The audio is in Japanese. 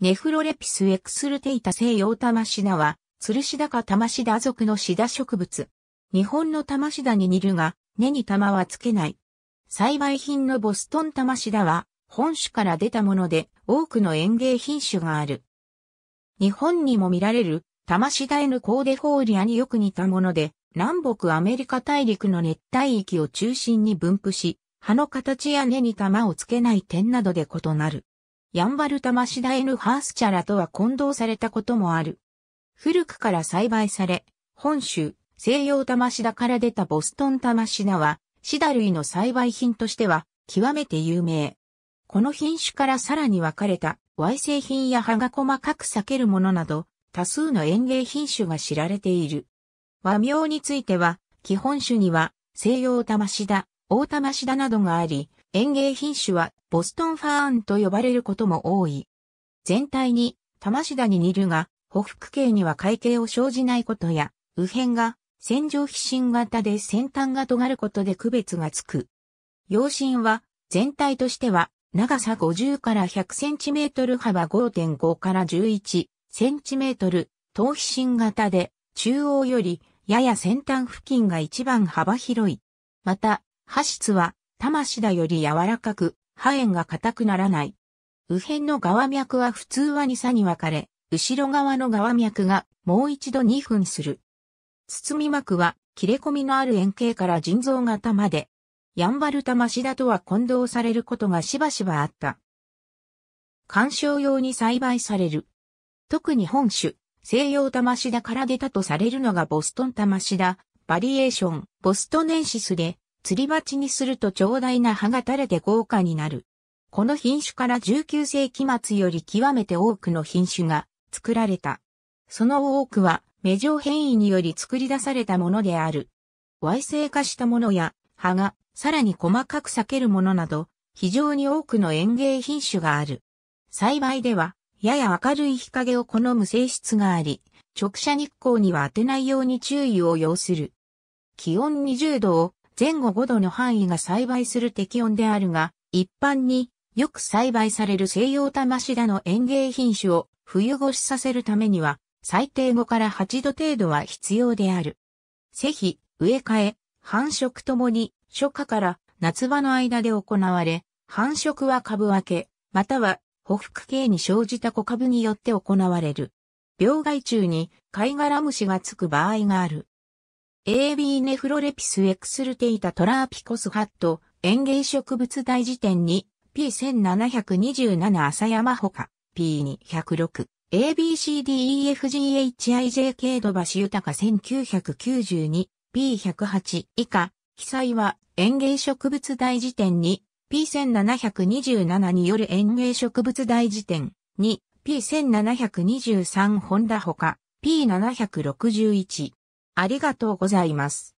ネフロレピスエクスルテイタ西洋玉シダは、ツルシダか玉シダ属のシダ植物。日本の玉シダに似るが、根に玉はつけない。栽培品のボストン玉シダは、本種から出たもので、多くの園芸品種がある。日本にも見られる、玉シダのコーデフォーリアによく似たもので、南北アメリカ大陸の熱帯域を中心に分布し、葉の形や根に玉をつけない点などで異なる。ヤンバルタマシダエヌハースチャラとは混同されたこともある。古くから栽培され、本州、西洋魂シダから出たボストン魂シダは、シダ類の栽培品としては、極めて有名。この品種からさらに分かれた、Y 製品や葉が細かく裂けるものなど、多数の園芸品種が知られている。和名については、基本種には、西洋魂シダ、大玉シダなどがあり、園芸品種はボストンファーンと呼ばれることも多い。全体に玉シダに似るが、北福系には海計を生じないことや、右辺が線状皮疹型で先端が尖ることで区別がつく。陽芯は全体としては長さ50から100センチメートル幅5.5から11センチメートル、頭皮芯型で中央よりやや先端付近が一番幅広い。また、破質は、魂だより柔らかく、破炎が硬くならない。右辺の側脈は普通は二差に分かれ、後ろ側の側脈がもう一度2分する。包み膜は切れ込みのある円形から腎臓型まで、ヤンバル魂だとは混同されることがしばしばあった。観賞用に栽培される。特に本種、西洋魂だから出たとされるのがボストン魂だ、バリエーション、ボストネンシスで、釣り鉢にすると長大な葉が垂れて豪華になる。この品種から19世紀末より極めて多くの品種が作られた。その多くは、目状変異により作り出されたものである。矮性化したものや、葉がさらに細かく裂けるものなど、非常に多くの園芸品種がある。栽培では、やや明るい日陰を好む性質があり、直射日光には当てないように注意を要する。気温20度を前後5度の範囲が栽培する適温であるが、一般によく栽培される西洋玉シダの園芸品種を冬越しさせるためには、最低5から8度程度は必要である。施肥、植え替え、繁殖ともに初夏から夏場の間で行われ、繁殖は株分け、または、補服系に生じた小株によって行われる。病害虫に貝殻虫がつく場合がある。AB ネフロレピスエクスルテイタトラーピコスハット園芸植物大辞典に P1727 朝山ほか P206 ABCDEFGHIJK 土橋豊1992 P108 以下記載は園芸植物大辞典に P1727 による園芸植物大辞典に P1723 ホンダほか P761 ありがとうございます。